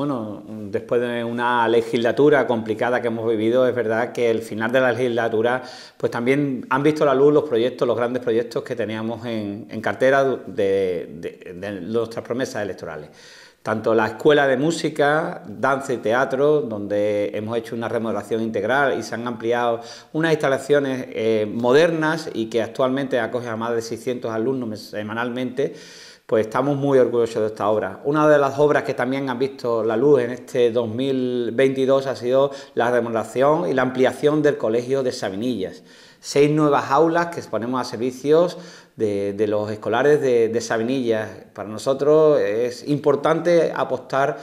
Bueno, después de una legislatura complicada que hemos vivido, es verdad que el final de la legislatura, pues también han visto la luz los proyectos, los grandes proyectos que teníamos en, cartera de, nuestras promesas electorales tanto la escuela de música, danza y teatro, donde hemos hecho una remodelación integral y se han ampliado unas instalaciones eh, modernas y que actualmente acoge a más de 600 alumnos semanalmente, pues estamos muy orgullosos de esta obra. Una de las obras que también han visto la luz en este 2022 ha sido la remodelación y la ampliación del Colegio de Sabinillas. Seis nuevas aulas que ponemos a servicios de, los escolares de, de Sabinillas. Para nosotros es importante apostar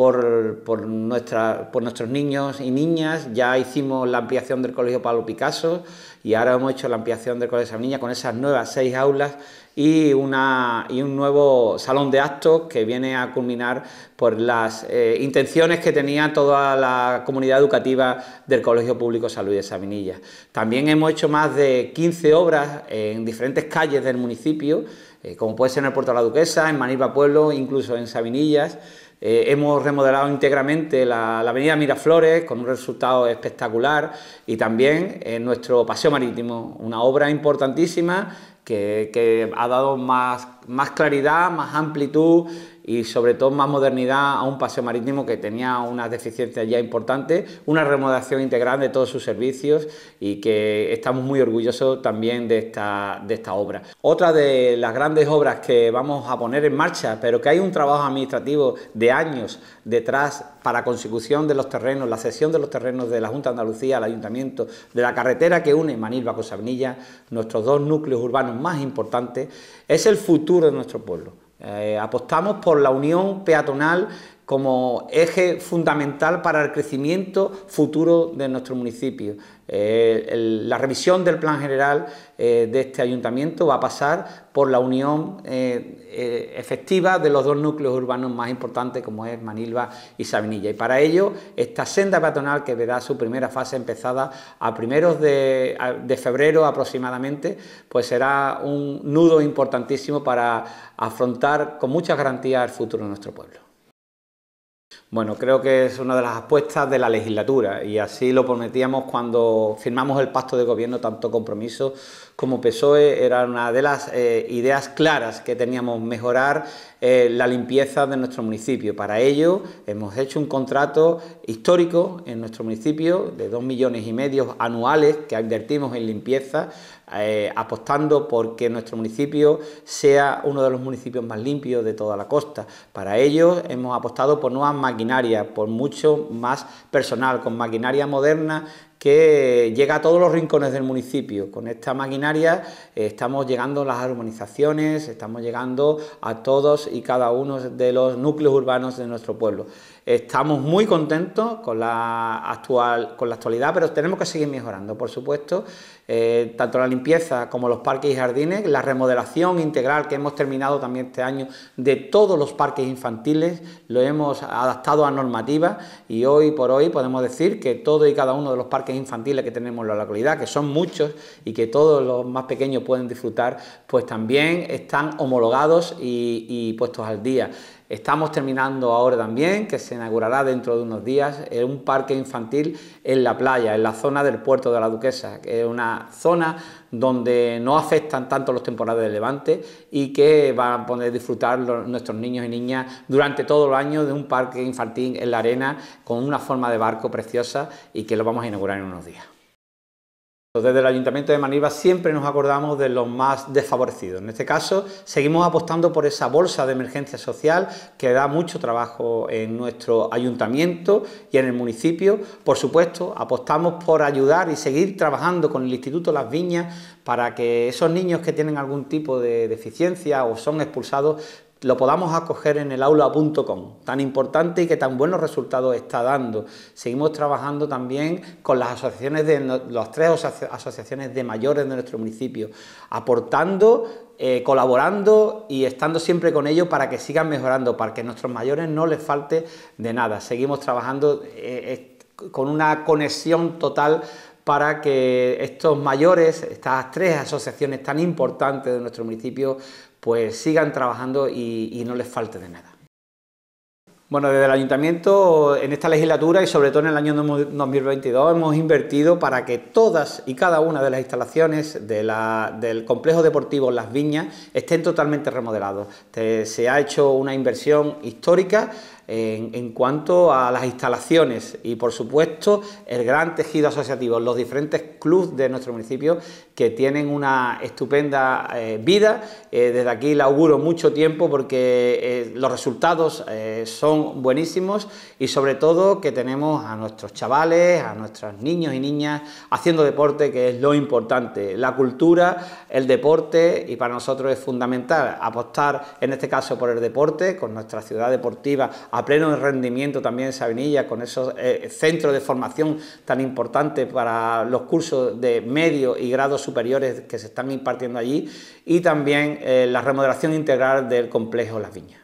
por, por nuestros niños y niñas. Ya hicimos la ampliación del Colegio Pablo Picasso y ahora hemos hecho la ampliación del Colegio de San con esas nuevas seis aulas y, una, un nuevo salón de actos que viene a culminar por las eh, intenciones que tenía toda la comunidad educativa del Colegio Público Salud de sabinilla También hemos hecho más de 15 obras en diferentes calles del municipio, eh, como puede ser en el Puerto de la Duquesa, en Manilva Pueblo, incluso en Sabinillas. Eh, hemos remodelado íntegramente la, avenida Miraflores con un resultado espectacular y también en nuestro paseo marítimo, una obra importantísima que ha dado más más claridad, más amplitud y sobre todo más modernidad a un paseo marítimo que tenía unas deficiencias ya importantes, una remodelación integral de todos sus servicios y que estamos muy orgullosos también de esta, de esta obra. Otra de las grandes obras que vamos a poner en marcha, pero que hay un trabajo administrativo de años detrás para consecución de los terrenos, la cesión de los terrenos de la Junta de Andalucía el Ayuntamiento, de la carretera que une Manilva con Sabnilla, nuestros dos núcleos urbanos más importantes, es el futuro de nuestro pueblo. Eh, apostamos por la unión peatonal como eje fundamental para el crecimiento futuro de nuestro municipio. Eh, la revisión del plan general eh, de este ayuntamiento va a pasar por la unión eh, efectiva de los dos núcleos urbanos más importantes como es Manilva y Sabinilla. Y para ello, esta senda peatonal que verá su primera fase empezada a primeros de, de febrero aproximadamente, pues será un nudo importantísimo para afrontar con muchas garantías el futuro de nuestro pueblo. Bueno, creo que es una de las apuestas de la legislatura y así lo prometíamos cuando firmamos el pacto de gobierno, tanto compromiso como PSOE era una de las eh, ideas claras que teníamos, mejorar eh, la limpieza de nuestro municipio. Para ello hemos hecho un contrato histórico en nuestro municipio de 2 millones y medio anuales que advertimos en limpieza, eh, apostando por que nuestro municipio sea uno de los municipios más limpios de toda la costa. Para ello hemos apostado por nuevas maquinarias, por mucho más personal, con maquinaria moderna que llega a todos los rincones del municipio. Con esta maquinaria eh, estamos llegando a las armonizaciones... estamos llegando a todos y cada uno de los núcleos urbanos de nuestro pueblo. Estamos muy contentos con la, actual, con la actualidad, pero tenemos que seguir mejorando, por supuesto, eh, tanto la limpieza como los parques y jardines, la remodelación integral que hemos terminado también este año de todos los parques infantiles, lo hemos adaptado a normativa y hoy por hoy podemos decir que todo y cada uno de los parques infantiles que tenemos en la localidad, que son muchos y que todos los más pequeños pueden disfrutar, pues también están homologados y puestos al día. Estamos terminando ahora también, que se inaugurará dentro de unos días, eh, un parque infantil en la playa, en la zona del puerto de la Duquesa, que es una zona donde no afectan tanto los temporales de levante y que van a poder disfrutar nuestros niños y niñas durante todo el año de un parque infantil en la arena con una forma de barco preciosa y que lo vamos a inaugurar en unos días. Desde el Ayuntamiento de Manilva siempre nos acordamos de los más desfavorecidos. En este caso, seguimos apostando por esa bolsa de emergencia social que da mucho trabajo en nuestro ayuntamiento y en el municipio. Por supuesto, apostamos por ayudar y seguir trabajando con el Instituto Las Viñas para que esos niños que tienen algún tipo de deficiencia o son expulsados lo podamos acoger en el aula.com, tan importante y que tan buenos resultados está dando. Seguimos trabajando también con las asociaciones de las tres asociaciones de mayores de nuestro municipio, aportando eh, colaborando y estando siempre con ellos para que sigan mejorando, para que a nuestros mayores no les falte de nada. Seguimos trabajando eh, eh, con una conexión total para que estos mayores, estas tres asociaciones tan importantes de nuestro municipio, pues sigan trabajando y, no les falte de nada. Bueno, desde el ayuntamiento en esta legislatura y sobre todo en el año 2022 hemos invertido para que todas y cada una de las instalaciones del complejo deportivo Las Viñas estén totalmente remodelados. Este, se ha hecho una inversión histórica en, cuanto a las instalaciones y por supuesto el gran tejido asociativo, los diferentes clubs de nuestro municipio que tienen una estupenda eh, vida. Eh, desde aquí le auguro mucho tiempo porque eh, los resultados son buenísimos y sobre todo que tenemos a nuestros chavales, a nuestros niños y niñas haciendo deporte que es lo importante. La cultura, el deporte y para nosotros es fundamental apostar en este caso por el deporte con nuestra ciudad deportiva a pleno rendimiento también en Sabinilla, con esos eh, centros de formación tan importantes para los cursos de medio y grados superiores que se están impartiendo allí, y también eh, la remodelación integral del complejo Las Viñas.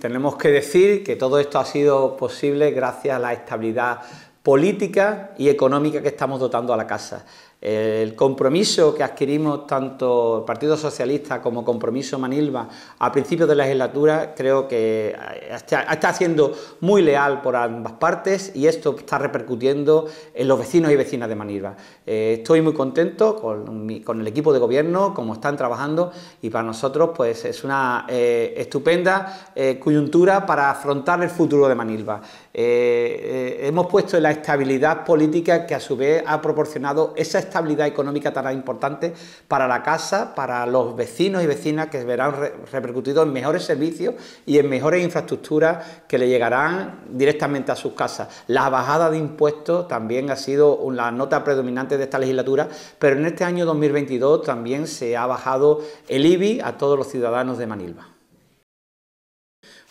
Tenemos que decir que todo esto ha sido posible gracias a la estabilidad política y económica que estamos dotando a la casa. El compromiso que adquirimos tanto el Partido Socialista como Compromiso Manilva a principios de la legislatura creo que está, haciendo siendo muy leal por ambas partes y esto está repercutiendo en los vecinos y vecinas de Manilva. Eh, estoy muy contento con, el equipo de gobierno, como están trabajando y para nosotros pues es una eh, estupenda eh, coyuntura para afrontar el futuro de Manilva. hemos puesto la estabilidad política que a su vez ha proporcionado esa estabilidad estabilidad económica tan importante para la casa, para los vecinos y vecinas que verán repercutidos en mejores servicios y en mejores infraestructuras que le llegarán directamente a sus casas. La bajada de impuestos también ha sido la nota predominante de esta legislatura, pero en este año 2022 también se ha bajado el IBI a todos los ciudadanos de Manilva.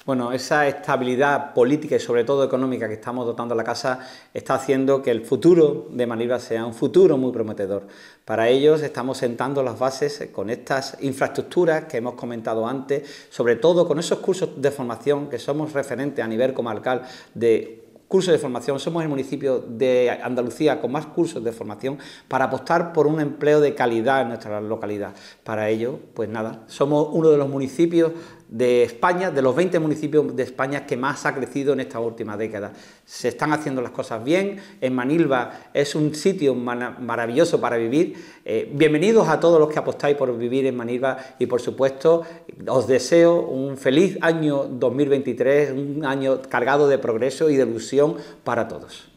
Bueno, esa estabilidad política y sobre todo económica que estamos dotando a la casa está haciendo que el futuro de Manilva sea un futuro muy prometedor. Para ellos estamos sentando las bases con estas infraestructuras que hemos comentado antes, sobre todo con esos cursos de formación que somos referentes a nivel comarcal de cursos de formación, somos el municipio de Andalucía con más cursos de formación para apostar por un empleo de calidad en nuestra localidad. Para ello, pues nada, somos uno de los municipios de España, de los 20 municipios de España que más ha crecido en esta última década. Se están haciendo las cosas bien, en Manilva es un sitio maravilloso para vivir. Eh, bienvenidos a todos los que apostáis por vivir en Manilva y por supuesto os deseo un feliz año 2023, un año cargado de progreso y de ilusión para todos.